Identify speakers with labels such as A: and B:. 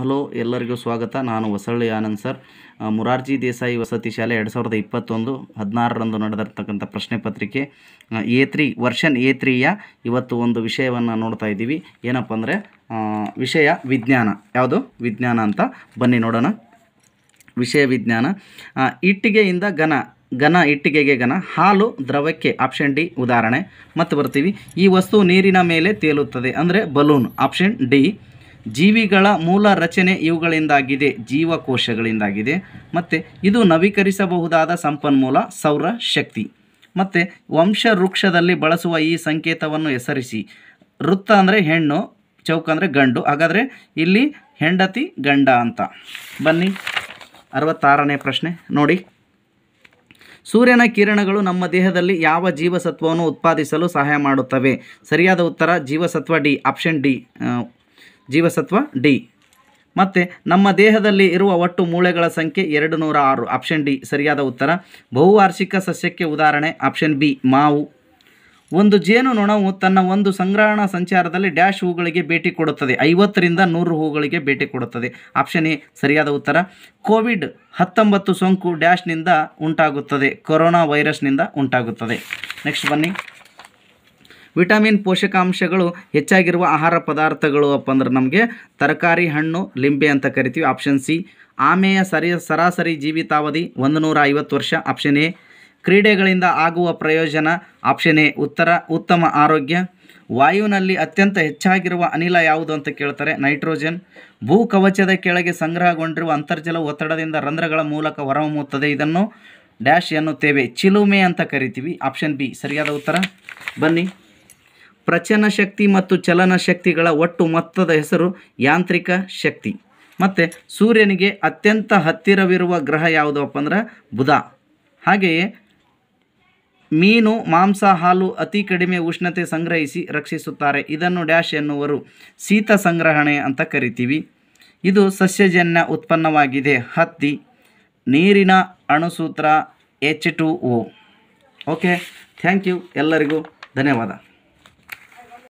A: hello ಎಲ್ಲರಿಗೂ ಸ್ವಾಗತ ನಾನು ಹೊಸಳ್ಳಿ ಆನಂದ್ ಸರ್ ಮುರಾರ್ಜಿ ದೇಸಾಯಿ ವಸತಿ ಶಾಲೆ ಎರಡು ಸಾವಿರದ ಇಪ್ಪತ್ತೊಂದು ಹದಿನಾರರಂದು ನಡೆದಿರ್ತಕ್ಕಂಥ ಪ್ರಶ್ನೆ ಪತ್ರಿಕೆ ಎ ತ್ರೀ ವರ್ಷನ್ ಎ ತ್ರೀಯ ಇವತ್ತು ಒಂದು ವಿಷಯವನ್ನು ನೋಡ್ತಾ ಇದ್ದೀವಿ ಏನಪ್ಪ ಅಂದರೆ ವಿಷಯ ವಿಜ್ಞಾನ ಯಾವುದು ವಿಜ್ಞಾನ ಅಂತ ಬನ್ನಿ ನೋಡೋಣ ವಿಷಯ ವಿಜ್ಞಾನ ಇಟ್ಟಿಗೆಯಿಂದ ಘನ ಘನ ಇಟ್ಟಿಗೆಗೆ ಘನ ಹಾಲು ದ್ರವಕ್ಕೆ ಆಪ್ಷನ್ ಡಿ ಉದಾಹರಣೆ ಮತ್ತು ಬರ್ತೀವಿ ಈ ವಸ್ತು ನೀರಿನ ಮೇಲೆ ತೇಲುತ್ತದೆ ಅಂದರೆ ಬಲೂನ್ ಆಪ್ಷನ್ ಡಿ ಜೀವಿಗಳ ಮೂಲ ರಚನೆ ಇವುಗಳಿಂದಾಗಿದೆ ಜೀವಕೋಶಗಳಿಂದಾಗಿದೆ ಮತ್ತು ಇದು ನವೀಕರಿಸಬಹುದಾದ ಸಂಪನ್ಮೂಲ ಸೌರ ಶಕ್ತಿ ಮತ್ತು ವಂಶ ವೃಕ್ಷದಲ್ಲಿ ಬಳಸುವ ಈ ಸಂಕೇತವನ್ನು ಹೆಸರಿಸಿ ವೃತ್ತ ಅಂದರೆ ಹೆಣ್ಣು ಚೌಕ ಅಂದರೆ ಗಂಡು ಹಾಗಾದರೆ ಇಲ್ಲಿ ಹೆಂಡತಿ ಗಂಡ ಅಂತ ಬನ್ನಿ ಅರವತ್ತಾರನೇ ಪ್ರಶ್ನೆ ನೋಡಿ ಸೂರ್ಯನ ಕಿರಣಗಳು ನಮ್ಮ ದೇಹದಲ್ಲಿ ಯಾವ ಜೀವಸತ್ವವನ್ನು ಉತ್ಪಾದಿಸಲು ಸಹಾಯ ಮಾಡುತ್ತವೆ ಸರಿಯಾದ ಉತ್ತರ ಜೀವಸತ್ವ ಡಿ ಆಪ್ಷನ್ ಡಿ ಜೀವಸತ್ವ ಡಿ ಮತ್ತು ನಮ್ಮ ದೇಹದಲ್ಲಿ ಇರುವ ಒಟ್ಟು ಮೂಳೆಗಳ ಸಂಖ್ಯೆ ಎರಡು ನೂರ ಆರು ಆಪ್ಷನ್ ಡಿ ಸರಿಯಾದ ಉತ್ತರ ಬಹುವಾರ್ಷಿಕ ಸಸ್ಯಕ್ಕೆ ಉದಾಹರಣೆ ಆಪ್ಷನ್ ಬಿ ಮಾವು ಒಂದು ಜೇನು ನೊಣವು ತನ್ನ ಒಂದು ಸಂಗ್ರಹಣಾ ಸಂಚಾರದಲ್ಲಿ ಡ್ಯಾಶ್ ಹೂಗಳಿಗೆ ಭೇಟಿ ಕೊಡುತ್ತದೆ ಐವತ್ತರಿಂದ ನೂರು ಹೂಗಳಿಗೆ ಭೇಟಿ ಕೊಡುತ್ತದೆ ಆಪ್ಷನ್ ಎ ಸರಿಯಾದ ಉತ್ತರ ಕೋವಿಡ್ ಹತ್ತೊಂಬತ್ತು ಸೋಂಕು ಡ್ಯಾಶ್ನಿಂದ ಉಂಟಾಗುತ್ತದೆ ಕೊರೋನಾ ವೈರಸ್ನಿಂದ ಉಂಟಾಗುತ್ತದೆ ನೆಕ್ಸ್ಟ್ ಬನ್ನಿ ವಿಟಮಿನ್ ಪೋಷಕಾಂಶಗಳು ಹೆಚ್ಚಾಗಿರುವ ಆಹಾರ ಪದಾರ್ಥಗಳು ಅಪ್ಪ ಅಂದ್ರೆ ನಮಗೆ ತರಕಾರಿ ಹಣ್ಣು ಲಿಂಬೆ ಅಂತ ಕರಿತೀವಿ ಆಪ್ಷನ್ ಸಿ ಆಮೆಯ ಸರಿ ಸರಾಸರಿ ಜೀವಿತಾವಧಿ ಒಂದು ನೂರ ಐವತ್ತು ವರ್ಷ ಆಪ್ಷನ್ ಎ ಕ್ರೀಡೆಗಳಿಂದ ಆಗುವ ಪ್ರಯೋಜನ ಆಪ್ಷನ್ ಎ ಉತ್ತರ ಉತ್ತಮ ಆರೋಗ್ಯ ವಾಯುವಿನಲ್ಲಿ ಅತ್ಯಂತ ಹೆಚ್ಚಾಗಿರುವ ಅನಿಲ ಯಾವುದು ಅಂತ ಕೇಳ್ತಾರೆ ನೈಟ್ರೋಜನ್ ಭೂ ಕವಚದ ಕೆಳಗೆ ಸಂಗ್ರಹಗೊಂಡಿರುವ ಅಂತರ್ಜಲ ಒತ್ತಡದಿಂದ ರಂಧ್ರಗಳ ಮೂಲಕ ಹೊರಹೊಮ್ಮುತ್ತದೆ ಇದನ್ನು ಡ್ಯಾಶ್ ಎನ್ನುತ್ತೇವೆ ಚಿಲುಮೆ ಅಂತ ಕರಿತೀವಿ ಆಪ್ಷನ್ ಬಿ ಸರಿಯಾದ ಉತ್ತರ ಬನ್ನಿ ಪ್ರಚನ ಶಕ್ತಿ ಮತ್ತು ಚಲನ ಶಕ್ತಿಗಳ ಒಟ್ಟು ಮೊತ್ತದ ಹೆಸರು ಯಾಂತ್ರಿಕ ಶಕ್ತಿ ಮತ್ತು ಸೂರ್ಯನಿಗೆ ಅತ್ಯಂತ ಹತ್ತಿರವಿರುವ ಗ್ರಹ ಯಾವುದಪ್ಪ ಅಂದ್ರೆ ಬುಧ ಹಾಗೆಯೇ ಮೀನು ಮಾಂಸ ಹಾಲು ಅತಿ ಕಡಿಮೆ ಉಷ್ಣತೆ ಸಂಗ್ರಹಿಸಿ ರಕ್ಷಿಸುತ್ತಾರೆ ಇದನ್ನು ಡ್ಯಾಶ್ ಎನ್ನುವರು ಶೀತ ಸಂಗ್ರಹಣೆ ಅಂತ ಕರಿತೀವಿ ಇದು ಸಸ್ಯಜನ್ಯ ಉತ್ಪನ್ನವಾಗಿದೆ ಹತ್ತಿ ನೀರಿನ ಅಣುಸೂತ್ರ H two O okay thank you ಎಲ್ಲರಿಗೂ ಧನ್ಯವಾದ